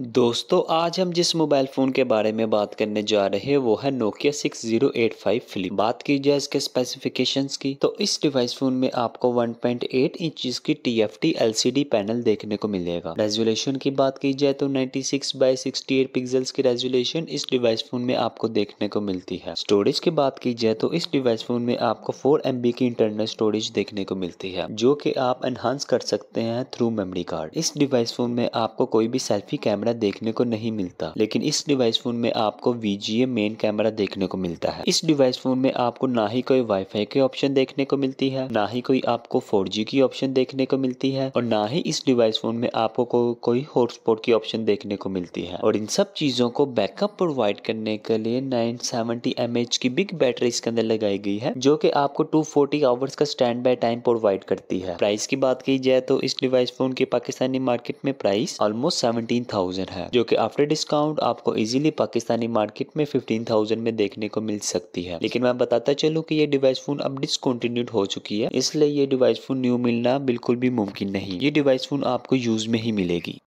दोस्तों आज हम जिस मोबाइल फ़ोन के बारे में बात करने जा रहे हैं वो है नोकिया 6085 फ्लिप बात की जाए इसके स्पेसिफिकेशंस की तो इस डिवाइस फोन में आपको 1.8 इंचेस की टी एफ पैनल देखने को मिलेगा रेजोल्यूशन की बात की जाए तो 96 बाई सिक्सटी पिक्सल्स की रेजोल्यूशन इस डिवाइस फोन में आपको देखने को मिलती है स्टोरेज की बात की जाए तो इस डिवाइस फोन में आपको फोर एम की इंटरनल स्टोरेज देखने को मिलती है जो की आप एनहांस कर सकते हैं थ्रू मेमरी कार्ड इस डिवाइस फोन में आपको कोई भी सेल्फी कैमरा कैमरा देखने को नहीं मिलता लेकिन इस डिवाइस फोन में आपको वीजीए मेन कैमरा देखने को मिलता है इस डिवाइस फोन में आपको ना ही कोई वाईफाई के ऑप्शन देखने को मिलती है ना ही कोई आपको फोर की ऑप्शन देखने को मिलती है और ना ही इस डिवाइस फोन में आपको को, कोई हॉटस्पॉट की ऑप्शन देखने को मिलती है और इन सब चीजों को बैकअप प्रोवाइड करने के लिए नाइन सेवेंटी की बिग बैटरी इसके अंदर लगाई गई है जो की आपको टू फोर्टी आवर्स का स्टैंड बाय टाइम प्रोवाइड करती है प्राइस की बात की जाए तो इस डिवाइस फोन की पाकिस्तानी मार्केट में price almost seventeen thousand thousand है जो कि आफ्टर डिस्काउंट आपको इजीली पाकिस्तानी मार्केट में फिफ्टीन थाउजेंड में देखने को मिल सकती है लेकिन मैं बताता चलूँ की ये डिवाइस फोन अब डिसकंटिन्यूड हो चुकी है इसलिए ये डिवाइस फोन न्यू मिलना बिल्कुल भी मुमकिन नहीं ये डिवाइस फोन आपको यूज में ही मिलेगी